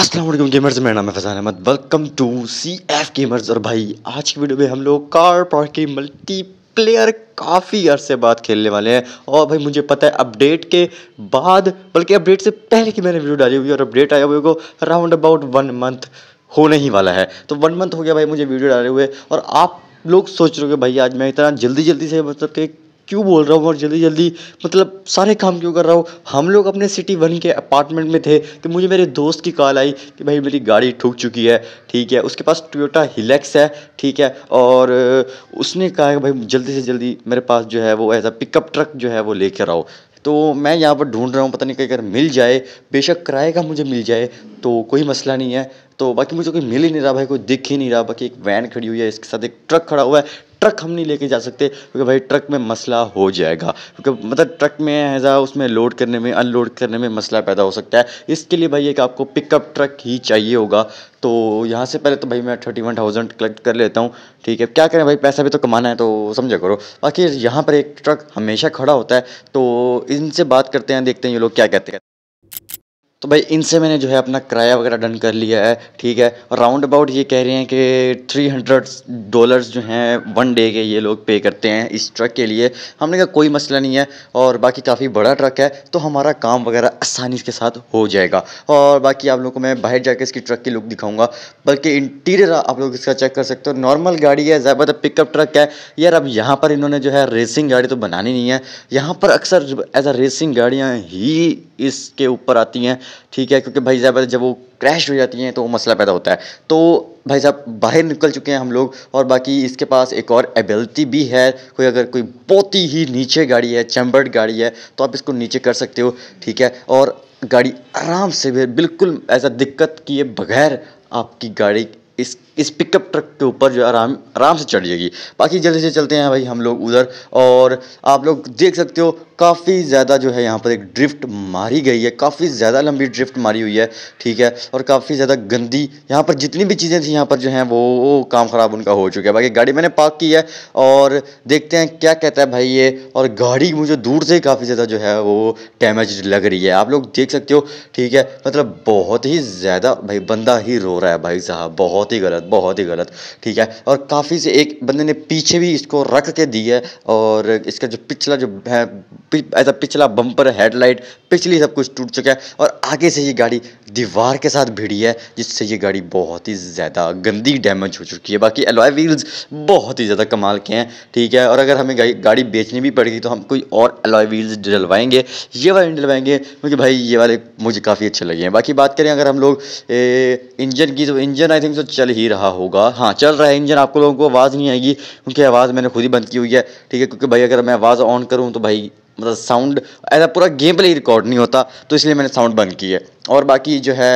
Aslam gamers मेरा नाम है Faizan Ahmed welcome to C F gamers और भाई आज की वीडियो में हम लोग कार पार्क की मल्टी प्लेयर काफ़ी अरसे बाद खेलने वाले हैं और भाई मुझे पता है अपडेट के बाद बल्कि अपडेट से पहले की मैंने वीडियो डाली हुई और अपडेट आया हुए को राउंड अबाउट वन मंथ होने ही वाला है तो वन मंथ हो गया भाई मुझे वीडियो डाले हुए और आप लोग सोच रहे हो भाई आज मैं इतना जल्दी जल्दी से मतलब कि क्यों बोल रहा हूँ और जल्दी जल्दी मतलब सारे काम क्यों कर रहा हूँ हम लोग अपने सिटी वन के अपार्टमेंट में थे कि तो मुझे मेरे दोस्त की कॉल आई कि भाई मेरी गाड़ी ठूक चुकी है ठीक है उसके पास टोयोटा हिलेक्स है ठीक है और उसने कहा कि भाई जल्दी से जल्दी मेरे पास जो है वो ऐसा पिकअप ट्रक जो है वो ले कर आओ तो मैं यहाँ पर ढूंढ रहा हूँ पता नहीं कहीं अगर मिल जाए बेशक किराए का मुझे मिल जाए तो कोई मसला नहीं है तो बाकी मुझे कोई मिल ही नहीं रहा भाई कोई दिख ही नहीं रहा बाकी एक वैन खड़ी हुई है इसके साथ एक ट्रक खड़ा हुआ है ट्रक हम नहीं लेके जा सकते क्योंकि भाई ट्रक में मसला हो जाएगा क्योंकि मतलब ट्रक में ऐसा उसमें लोड करने में अनलोड करने में मसला पैदा हो सकता है इसके लिए भाई एक आपको पिकअप ट्रक ही चाहिए होगा तो यहाँ से पहले तो भाई मैं थर्टी वन थाउजेंड कलेक्ट कर लेता हूँ ठीक है क्या करें भाई पैसा भी तो कमाना है तो समझा करो बाकी यहाँ पर एक ट्रक हमेशा खड़ा होता है तो इनसे बात करते हैं देखते हैं ये लोग क्या कहते हैं तो भाई इनसे मैंने जो है अपना किराया वगैरह डन कर लिया है ठीक है और राउंड अबाउट ये कह रहे हैं कि थ्री हंड्रेड डॉलर्स जो हैं वन डे के ये लोग पे करते हैं इस ट्रक के लिए हमने कहा कोई मसला नहीं है और बाकी काफ़ी बड़ा ट्रक है तो हमारा काम वगैरह आसानी के साथ हो जाएगा और बाकी आप लोगों को मैं बाहर जाकर इसकी ट्रक की लुक दिखाऊँगा बल्कि इंटीरियर आप लोग इसका चेक कर सकते हो नॉर्मल गाड़ी है ज़्यादातर पिकअप ट्रक है यार अब यहाँ पर इन्होंने जो है रेसिंग गाड़ी तो बनानी नहीं है यहाँ पर अक्सर एज अ रेसिंग गाड़ियाँ ही इसके ऊपर आती हैं ठीक है क्योंकि भाई साहब जब वो क्रैश हो जाती हैं तो वो मसला पैदा होता है तो भाई साहब बाहर निकल चुके हैं हम लोग और बाकी इसके पास एक और एबिलिटी भी है कोई अगर कोई बहुत ही नीचे गाड़ी है चैम्बर्ड गाड़ी है तो आप इसको नीचे कर सकते हो ठीक है और गाड़ी आराम से भी बिल्कुल ऐसा दिक्कत किए बगैर आपकी गाड़ी इस इस पिकअप ट्रक के ऊपर जो आराम आराम से चढ़ जाएगी बाकी जल्दी से चलते हैं भाई हम लोग उधर और आप लोग देख सकते हो काफ़ी ज़्यादा जो है यहाँ पर एक ड्रिफ्ट मारी गई है काफ़ी ज़्यादा लंबी ड्रिफ्ट मारी हुई है ठीक है और काफ़ी ज़्यादा गंदी यहाँ पर जितनी भी चीज़ें थी यहाँ पर जो हैं वो, वो काम ख़राब उनका हो चुका है बाकी गाड़ी मैंने पार्क की है और देखते हैं क्या कहता है भाई ये और गाड़ी मुझे दूर से काफ़ी ज़्यादा जो है वो डैमेज लग रही है आप लोग देख सकते हो ठीक है मतलब बहुत ही ज़्यादा भाई बंदा ही रो रहा है भाई साहब बहुत बहुत ही गलत बहुत ही गलत ठीक है और काफ़ी से एक बंदे ने पीछे भी इसको रख के दी है और इसका जो पिछला जो है ऐसा पिछला बम्पर हेडलाइट पिछली सब कुछ टूट चुका है और आगे से ये गाड़ी दीवार के साथ भिड़ी है जिससे ये गाड़ी बहुत ही ज़्यादा गंदी डैमेज हो चुकी है बाकी एलोए व्हील्स बहुत ही ज़्यादा कमाल के हैं ठीक है और अगर हमें गाड़ी बेचनी भी पड़ेगी तो हम कोई और एलोए व्हील्स डलवाएंगे ये वाले डलवाएंगे क्योंकि भाई ये वाले मुझे काफ़ी अच्छे लगे हैं बाकी बात करें अगर हम लोग इंजन की तो इंजन आई थिंक सो चल ही रहा होगा हाँ चल रहा है इंजन आपको लोगों को आवाज़ नहीं आएगी क्योंकि आवाज़ मैंने खुद ही बंद की हुई है ठीक है क्योंकि भाई अगर मैं आवाज़ ऑन करूँ तो भाई मतलब साउंड ऐसा पूरा गेम प्ले रिकॉर्ड नहीं होता तो इसलिए मैंने साउंड बंद की है और बाकी जो है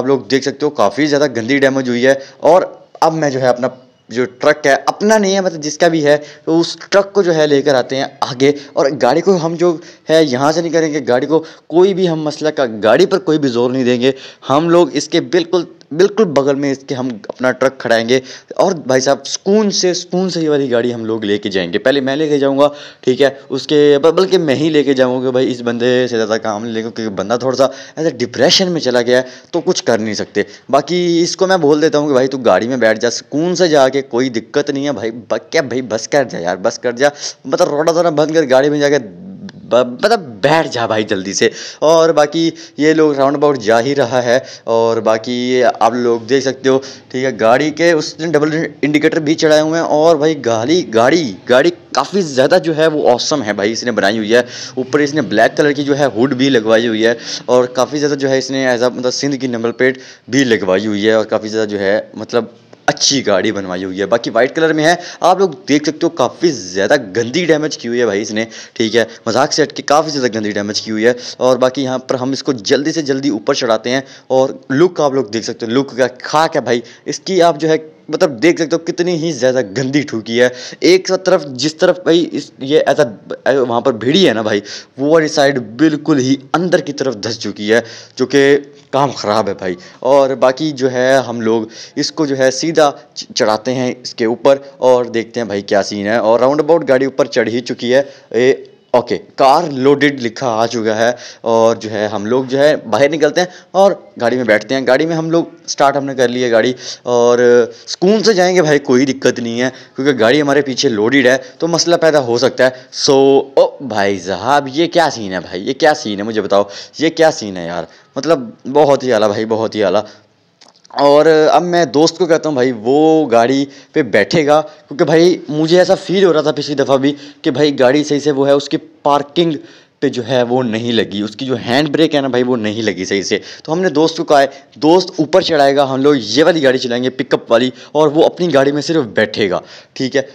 आप लोग देख सकते हो काफ़ी ज़्यादा गंदी डैमेज हुई है और अब मैं जो है अपना जो ट्रक है अपना नहीं है मतलब जिसका भी है तो उस ट्रक को जो है लेकर आते हैं आगे और गाड़ी को हम जो है यहाँ से नहीं करेंगे गाड़ी को कोई भी हम मसला का गाड़ी पर कोई भी जोर नहीं देंगे हम लोग इसके बिल्कुल बिल्कुल बगल में इसके हम अपना ट्रक खड़ाएंगे और भाई साहब सुकून से सुकून से ये वाली गाड़ी हम लोग लेके जाएंगे पहले मैं लेके जाऊँगा ठीक है उसके बल्कि मैं ही लेके जाऊँगा भाई इस बंदे से ज़्यादा काम नहीं लेगा क्योंकि बंदा थोड़ा सा ऐसा डिप्रेशन में चला गया है तो कुछ कर नहीं सकते बाकी इसको मैं बोल देता हूँ कि भाई तू गाड़ी में बैठ जा सुकून से जाके कोई दिक्कत नहीं है भाई क्या भाई बस कर जा यार बस कर जा मतलब रोडा थोड़ा बंद कर गाड़ी में जाकर मतलब बैठ जा भाई जल्दी से और बाकी ये लोग राउंड अबाउट जा ही रहा है और बाकी आप लोग देख सकते हो ठीक है गाड़ी के उसने डबल इंडिकेटर भी चढ़ाए हुए हैं और भाई गाड़ी गाड़ी गाड़ी काफ़ी ज़्यादा जो है वो ऑसम है भाई इसने बनाई हुई है ऊपर इसने ब्लैक कलर की जो है हुड भी लगवाई हुई है और काफ़ी ज़्यादा जो है इसने एज आ मतलब सिंध की नंबर प्लेट भी लगवाई हुई है और काफ़ी ज़्यादा जो है मतलब अच्छी गाड़ी बनवाई हुई है बाकी वाइट कलर में है आप लोग देख सकते हो काफ़ी ज़्यादा गंदी डैमेज की हुई है भाई इसने ठीक है मजाक से हट के काफ़ी ज़्यादा गंदी डैमेज की हुई है और बाकी यहाँ पर हम इसको जल्दी से जल्दी ऊपर चढ़ाते हैं और लुक आप लोग देख सकते हो लुक का खाक है भाई इसकी आप जो है मतलब देख सकते हो कितनी ही ज़्यादा गंदी ठूकी है एक तरफ जिस तरफ भाई इस ये ऐसा वहाँ पर भीड़ी है ना भाई वो वाली साइड बिल्कुल ही अंदर की तरफ धस चुकी है जो कि काम ख़राब है भाई और बाकी जो है हम लोग इसको जो है सीधा चढ़ाते हैं इसके ऊपर और देखते हैं भाई क्या सीन है और राउंड अबाउट गाड़ी ऊपर चढ़ ही चुकी है ए, ओके कार लोडेड लिखा आ चुका है और जो है हम लोग जो है बाहर निकलते हैं और गाड़ी में बैठते हैं गाड़ी में हम लोग स्टार्ट हमने कर लिया गाड़ी और सुकून से जाएंगे भाई कोई दिक्कत नहीं है क्योंकि गाड़ी हमारे पीछे लोडेड है तो मसला पैदा हो सकता है सो ओ भाई साहब ये क्या सीन है भाई ये क्या सीन है मुझे बताओ ये क्या सीन है यार मतलब बहुत ही आला भाई बहुत ही आला और अब मैं दोस्त को कहता हूँ भाई वो गाड़ी पे बैठेगा क्योंकि भाई मुझे ऐसा फील हो रहा था पिछली दफ़ा भी कि भाई गाड़ी सही से वो है उसकी पार्किंग पे जो है वो नहीं लगी उसकी जो हैंड ब्रेक है ना भाई वो नहीं लगी सही से तो हमने दोस्त को कहा है दोस्त ऊपर चढ़ाएगा हम लोग ये वाली गाड़ी चलाएंगे पिकअप वाली और वो अपनी गाड़ी में सिर्फ बैठेगा ठीक है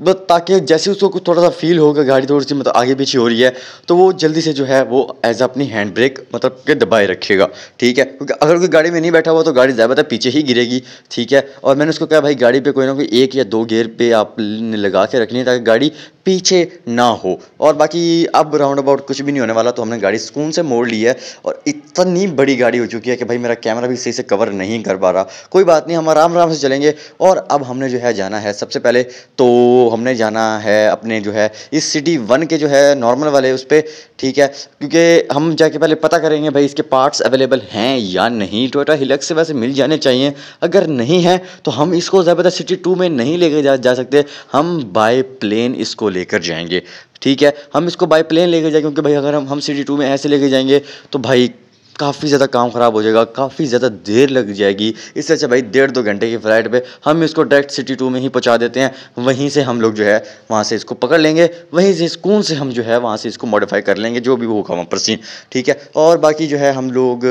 बस तो ताकि जैसे उसको कुछ थोड़ा सा फील होगा गाड़ी थोड़ी सी मतलब आगे पीछे हो रही है तो वो जल्दी से जो है वो एज अपनी हैंड ब्रेक मतलब के दबाए रखेगा ठीक है क्योंकि अगर कोई गाड़ी में नहीं बैठा हुआ तो गाड़ी ज़्यादातर पीछे ही गिरेगी ठीक है और मैंने उसको कहा भाई गाड़ी पे कोई ना कोई एक या दो गेयर पे आपने लगा के रखनी है ताकि गाड़ी पीछे ना हो और बाकी अब राउंड अबाउट कुछ भी नहीं होने वाला तो हमने गाड़ी सुकून से मोड़ ली है और इतनी बड़ी गाड़ी हो चुकी है कि भाई मेरा कैमरा भी सही से कवर नहीं कर पा रहा कोई बात नहीं हम आराम आराम से चलेंगे और अब हमने जो है जाना है सबसे पहले तो हमने जाना है अपने जो है इस सिटी वन के जो है नॉर्मल वाले उस पर ठीक है क्योंकि हम जाके पहले पता करेंगे भाई इसके पार्ट्स अवेलेबल हैं या नहीं टोटा हिलक्स से वैसे मिल जाने चाहिए अगर नहीं है तो हम इसको ज़्यादा सिटी टू में नहीं लेके जा, सकते हम बाई प्लेन इसको लेकर जाएंगे ठीक है हम इसको बाई प्लेन लेकर जाएंगे क्योंकि भाई अगर हम हम सी टू में ऐसे लेके जाएंगे तो भाई काफ़ी ज़्यादा काम ख़राब हो जाएगा काफ़ी ज़्यादा देर लग जाएगी इससे अच्छा भाई डेढ़ दो घंटे की फ़्लाइट पे हम इसको डायरेक्ट सिटी टू में ही पहुँचा देते हैं वहीं से हम लोग जो है वहाँ से इसको पकड़ लेंगे वहीं से सुकून से हम जो है वहाँ से इसको मॉडिफाई कर लेंगे जो भी होगा वहाँ पर सीन ठीक है और बाकी जो है हम लोग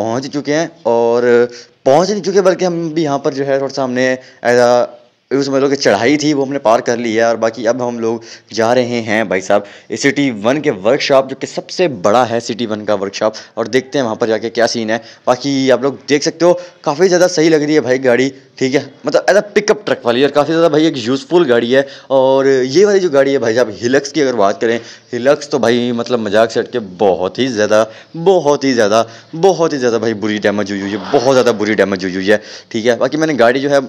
पहुँच चुके हैं और पहुँच नहीं चुके बल्कि हम भी यहाँ पर जो है थोड़ा सा हमने एज उस मतलब कि चढ़ाई थी वो हमने पार कर ली है और बाकी अब हम लोग जा रहे हैं भाई साहब सिटी वन के वर्कशॉप जो कि सबसे बड़ा है सिटी वन का वर्कशॉप और देखते हैं वहाँ पर जाके क्या सीन है बाकी आप लोग देख सकते हो काफ़ी ज़्यादा सही लग रही है भाई गाड़ी ठीक है मतलब एज अ पिकअप ट्रक वाली और काफ़ी ज़्यादा भाई एक यूज़फुल गाड़ी है और ये वाली जो गाड़ी है भाई साहब हिलक्स की अगर बात करें हिलक्स तो भाई मतलब मजाक से हट के बहुत ही ज़्यादा बहुत ही ज़्यादा बहुत ही ज़्यादा भाई बुरी डैमेज हुई हुई है बहुत ज़्यादा बुरी डैमेज हुई हुई है ठीक है बाकी मैंने गाड़ी जो है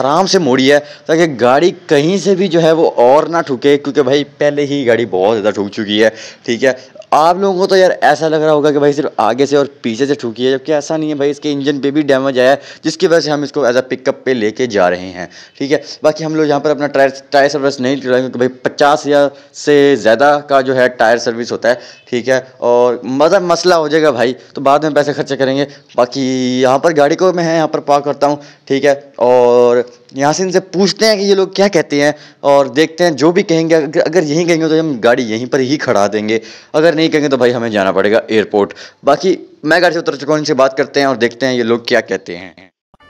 आराम से मोड़ी है ताकि गाड़ी कहीं से भी जो है वो और ना ठुके क्योंकि भाई पहले ही गाड़ी बहुत ज़्यादा ठुक चुकी है ठीक है आप लोगों को तो यार ऐसा लग रहा होगा कि भाई सिर्फ आगे से और पीछे से ठूकी है जबकि ऐसा नहीं है भाई इसके इंजन पे भी डैमेज आया है जिसकी वजह से हम इसको एज अ पिकअप पे लेके जा रहे हैं ठीक है बाकी हम लोग यहाँ पर अपना टायर टायर सर्विस नहीं चलाएंगे क्योंकि भाई पचास या से ज़्यादा का जो है टायर सर्विस होता है ठीक है और मज़ा मतलब मसला हो जाएगा भाई तो बाद में पैसे खर्चा करेंगे बाकी यहाँ पर गाड़ी को मैं यहाँ पर पार्क करता हूँ ठीक है और यासिन से पूछते हैं कि ये लोग क्या कहते हैं और देखते हैं जो भी कहेंगे अगर अगर यहीं कहेंगे तो हम गाड़ी यहीं पर ही खड़ा देंगे अगर नहीं कहेंगे तो भाई हमें जाना पड़ेगा एयरपोर्ट बाकी मैं गाड़ी से उतर चुका हूँ इनसे बात करते हैं और देखते हैं ये लोग क्या कहते हैं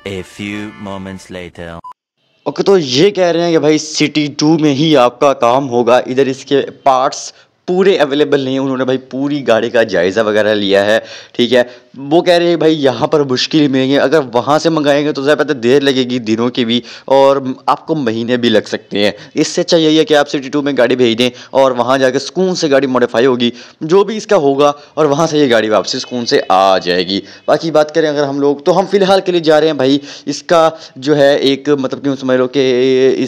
A few moments later. Okay okay, तो ये कह रहे हैं कि भाई सिटी टू में ही आपका काम होगा इधर इसके पार्ट्स पूरे अवेलेबल नहीं है उन्होंने भाई पूरी गाड़ी का जायज़ा वगैरह लिया है ठीक है वो कह रहे हैं भाई यहाँ पर मुश्किल मिलेंगे अगर वहाँ से मंगाएंगे तो ज़्यादा देर लगेगी दिनों की भी और आपको महीने भी लग सकते हैं इससे अच्छा यही है कि आप सिटी टू में गाड़ी भेज दें और वहाँ जाकर सुकून से गाड़ी मॉडिफाई होगी जो भी इसका होगा और वहाँ से ये गाड़ी वापसी सुकून से आ जाएगी बाकी बात करें अगर हम लोग तो हम फ़िलहाल के लिए जा रहे हैं भाई इसका जो है एक मतलब कि समझ लो कि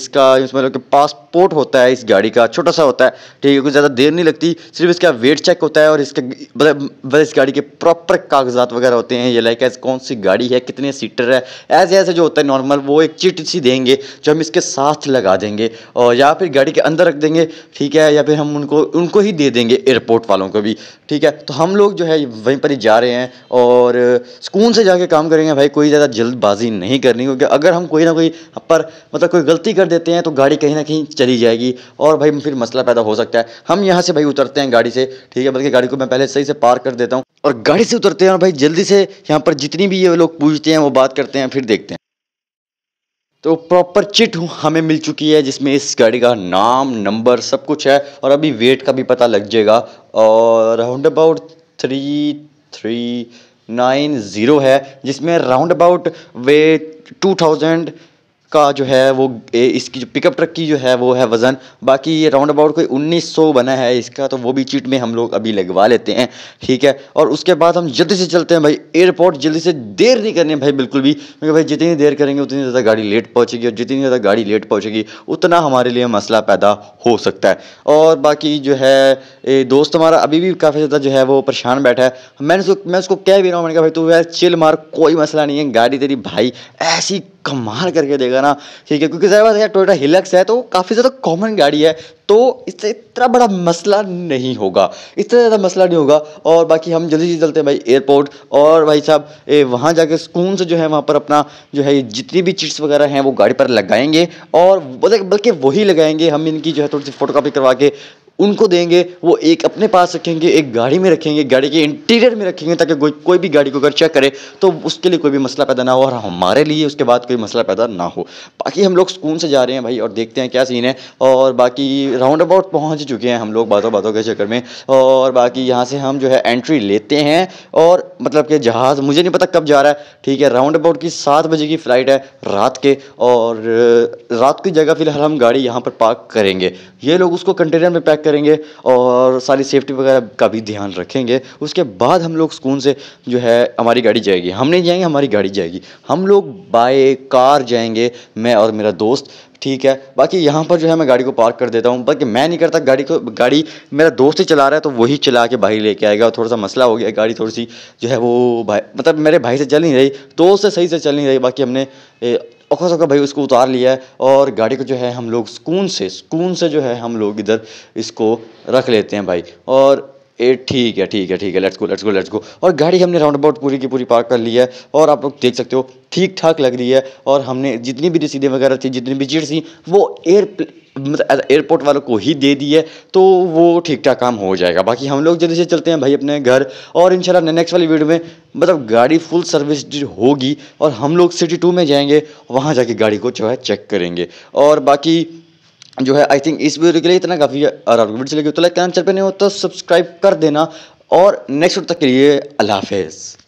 इसका समझ लो कि पासपोर्ट होता है इस गाड़ी का छोटा सा होता है ठीक है कुछ ज़्यादा देर नहीं लगती सिर्फ इसका वेट चेक होता है और इसके मतलब, मतलब इस गाड़ी के प्रॉपर कागजात वगैरह होते हैं ये लाइक एज कौन सी गाड़ी है कितने सीटर है ऐसे ऐसे जो होता है नॉर्मल वो एक चिट सी देंगे जो हम इसके साथ लगा देंगे और या फिर गाड़ी के अंदर रख देंगे ठीक है या फिर हम उनको उनको ही दे देंगे एयरपोर्ट वालों को भी ठीक है तो हम लोग जो है वहीं पर ही जा रहे हैं और सुकून से जाके काम करेंगे भाई कोई ज़्यादा जल्दबाजी नहीं करनी क्योंकि अगर हम कोई ना कोई पर मतलब कोई गलती कर देते हैं तो गाड़ी कहीं ना कहीं चली जाएगी और भाई फिर मसला पैदा हो सकता है हम यहाँ से भाई भाई उतरते हैं गाड़ी से ठीक है बल्कि गाड़ी को मैं पहले सही से पार कर देता हूँ और गाड़ी से उतरते हैं और भाई जल्दी से यहाँ पर जितनी भी ये लोग पूछते हैं वो बात करते हैं फिर देखते हैं तो प्रॉपर चिट हमें मिल चुकी है जिसमें इस गाड़ी का नाम नंबर सब कुछ है और अभी वेट का भी पता लग जाएगा और round about three three nine zero है जिसमें round about weight two thousand का जो है वो इसकी जो पिकअप ट्रक की जो है वो है वज़न बाकी ये राउंड अबाउट कोई 1900 बना है इसका तो वो भी चीट में हम लोग अभी लगवा लेते हैं ठीक है और उसके बाद हम जल्दी से चलते हैं भाई एयरपोर्ट जल्दी से देर नहीं करनी भाई बिल्कुल भी क्योंकि भाई जितनी देर करेंगे उतनी ज़्यादा गाड़ी लेट पहुँचेगी और जितनी ज़्यादा गाड़ी लेट पहुँचेगी उतना हमारे लिए मसला पैदा हो सकता है और बाकी जो है दोस्त हमारा अभी भी काफ़ी ज़्यादा जो है वो परेशान बैठा है मैंने उसको मैं उसको कह भी रहा हूँ मैंने कहा भाई तू वह चिल मार कोई मसला नहीं है गाड़ी तेरी भाई ऐसी कमाल करके देगा ना ठीक है क्योंकि सही बात टोयोटा हिलक्स है तो काफ़ी ज़्यादा कॉमन गाड़ी है तो इससे इतना बड़ा मसला नहीं होगा इतना ज़्यादा मसला नहीं होगा और बाकी हम जल्दी से चलते हैं भाई एयरपोर्ट और भाई साहब वहाँ जाके सुकून से जो है वहाँ पर अपना जो है जितनी भी चिट्स वगैरह हैं वो गाड़ी पर लगाएंगे और बल्कि वही लगाएंगे हम इनकी जो है थोड़ी सी फोटो करवा के उनको देंगे वो एक अपने पास रखेंगे एक गाड़ी में रखेंगे गाड़ी के इंटीरियर में रखेंगे ताकि कोई कोई भी गाड़ी को अगर चेक करे तो उसके लिए कोई भी मसला पैदा ना हो और हमारे लिए उसके बाद कोई मसला पैदा ना हो बाकी हम लोग सुकून से जा रहे हैं भाई और देखते हैं क्या सीन है और बाकी राउंड अबाउट पहुँच चुके हैं हम लोग बातों बातों के चक्कर में और बाकी यहाँ से हम जो है एंट्री लेते हैं और मतलब कि जहाज़ मुझे नहीं पता कब जा रहा है ठीक है राउंड अबाउट की सात बजे की फ़्लाइट है रात के और रात की जगह फिलहाल हम गाड़ी यहाँ पर पार्क करेंगे ये लोग उसको कंटेनर में पैक कर करेंगे और सारी सेफ्टी वगैरह का भी ध्यान रखेंगे उसके बाद हम लोग सुकून से जो है हमारी गाड़ी जाएगी हम नहीं जाएंगे हमारी गाड़ी जाएगी हम लोग बाय कार जाएंगे मैं और मेरा दोस्त ठीक है बाकी यहाँ पर जो है मैं गाड़ी को पार्क कर देता हूँ बल्कि मैं नहीं करता गाड़ी को गाड़ी मेरा दोस्त ही चला रहा है तो वही चला के भाई लेके आएगा और थोड़ा सा मसला हो गया गाड़ी थोड़ी सी जो है वो भाई मतलब मेरे भाई से चल नहीं रही दोस्त से सही से चल नहीं रही बाकी हमने ए, औखा सौखा भाई उसको उतार लिया है और गाड़ी को जो है हम लोग सुकून से सुकून से जो है हम लोग इधर इसको रख लेते हैं भाई और एट ठीक है ठीक है ठीक है let's go let's go let's go और गाड़ी हमने राउंड अबाउट पूरी की पूरी पार्क कर ली है और आप लोग देख सकते हो ठीक ठाक लग रही है और हमने जितनी भी रसीदें वगैरह थी जितनी भी चीट थी वो एयर मतलब एयरपोर्ट वालों को ही दे दी है तो वो ठीक ठाक काम हो जाएगा बाकी हम लोग जल्दी से चलते हैं भाई अपने घर और इंशाल्लाह नेक्स्ट वाली वीडियो में मतलब गाड़ी फुल सर्विस होगी और हम लोग सिटी टू में जाएंगे वहाँ जाके गाड़ी को जो है चेक करेंगे और बाकी जो है आई थिंक इस वीडियो के लिए इतना काफ़ी वीडियो चलेगी तो लाइक करना चैनल पर नहीं हो तो सब्सक्राइब कर देना और नेक्स्ट तक के लिए अल्लाह हाफिज़